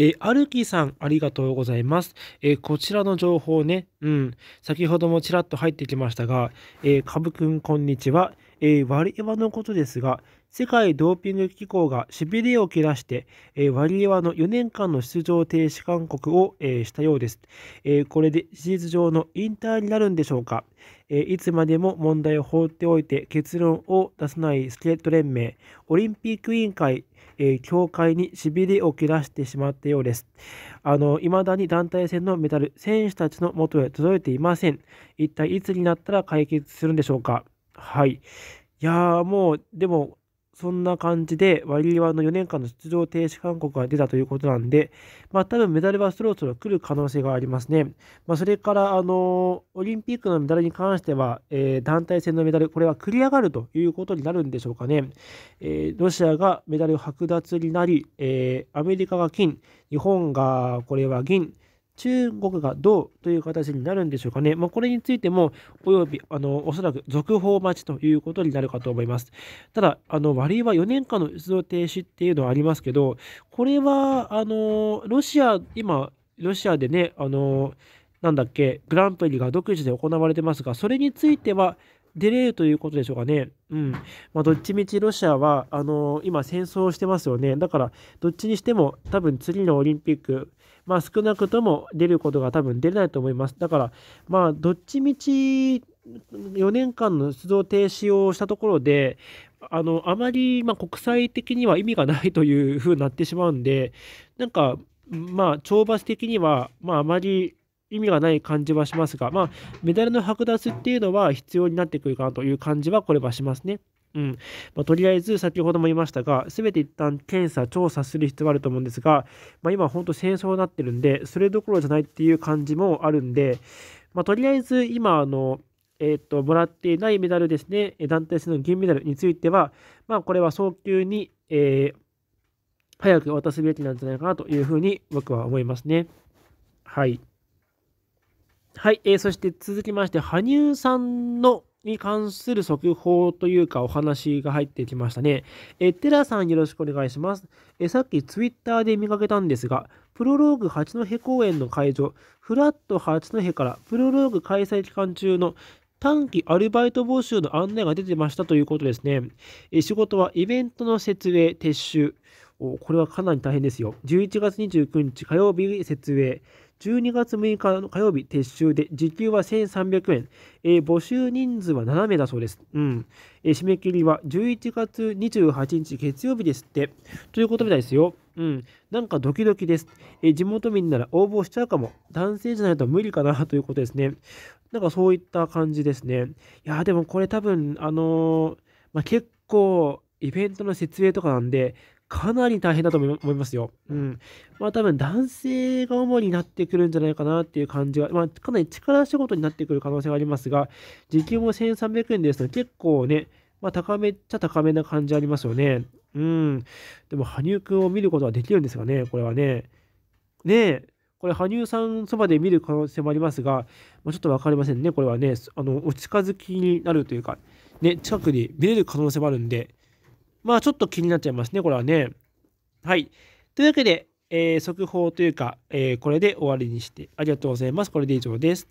えー、アルキさん、ありがとうございます。えー、こちらの情報ね、うん、先ほどもちらっと入ってきましたが、えー、カブくん、こんにちは。えー、ワリエワのことですが、世界ドーピング機構がしびれを切らして、えー、ワリエワの4年間の出場停止勧告を、えー、したようです、えー、これで事実上の引退になるんでしょうか、えいつまでも問題を放っておいて結論を出さないスケート連盟、オリンピック委員会、えー、教会にしびれを切らしてしまったようです。あの、未だに団体戦のメダル、選手たちの元へ届いていません。一体いつになったら解決するんでしょうか。はい。いやー、もう、でも、そんな感じで、ワリエワの4年間の出場停止勧告が出たということなんで、まあ多分メダルはそろそろ来る可能性がありますね。まあそれから、あの、オリンピックのメダルに関しては、えー、団体戦のメダル、これは繰り上がるということになるんでしょうかね。えー、ロシアがメダル剥奪になり、えー、アメリカが金、日本がこれは銀、中国がどうという形になるんでしょうかね。まあ、これについても、および、あの、おそらく続報待ちということになるかと思います。ただ、あの、割は4年間の出動停止っていうのはありますけど、これは、あの、ロシア、今、ロシアでね、あの、なんだっけ、グランプリが独自で行われてますが、それについては、出れるということでしょうかね。うん。まあ、どっちみちロシアは、あのー、今戦争してますよね。だから、どっちにしても、多分次のオリンピック、まあ、少なくとも出ることが多分出れないと思います。だから、まあ、どっちみち、4年間の出動停止をしたところで、あの、あまり、ま国際的には意味がないというふうになってしまうんで、なんか、まあ、懲罰的には、まあ、あまり意味がない感じはしますが、まあ、メダルの剥奪っていうのは必要になってくるかなという感じはこれはしますね。うんまあ、とりあえず先ほども言いましたが全て一旦検査調査する必要があると思うんですが、まあ、今本当戦争になってるんでそれどころじゃないっていう感じもあるんで、まあ、とりあえず今あの、えー、ともらっていないメダルですね団体戦の銀メダルについては、まあ、これは早急に、えー、早く渡すべきなんじゃないかなというふうに僕は思いますね。はいはい、えー、そして続きまして、羽生さんのに関する速報というかお話が入ってきましたね。えテラさんよろしくお願いします。えさっきツイッターで見かけたんですが、プロローグ八戸公演の会場、フラット八戸からプロローグ開催期間中の短期アルバイト募集の案内が出てましたということですね。え仕事はイベントの設営、撤収。これはかなり大変ですよ。11月29日火曜日設営。12月6日の火曜日撤収で、時給は1300円、えー、募集人数は7名だそうです。うん。えー、締め切りは11月28日月曜日ですって。ということみたいですよ。うん。なんかドキドキです。えー、地元民なら応募しちゃうかも。男性じゃないと無理かなということですね。なんかそういった感じですね。いや、でもこれ多分、あのまあ、結構、イベントの設営とかなんで、かなり大変だと思いますよ。うん。まあ多分男性が主になってくるんじゃないかなっていう感じが、まあかなり力仕事になってくる可能性がありますが、時給も1300円ですので結構ね、まあ高めっちゃ高めな感じありますよね。うん。でも羽生くんを見ることはできるんですがね、これはね。ねえ。これ、羽生さんそばで見る可能性もありますが、まあ、ちょっと分かりませんね。これはね、あのお近づきになるというか、ね、近くに見れる可能性もあるんで、まあちょっと気になっちゃいますね、これはね。はい。というわけで、えー、速報というか、えー、これで終わりにして、ありがとうございます。これで以上です。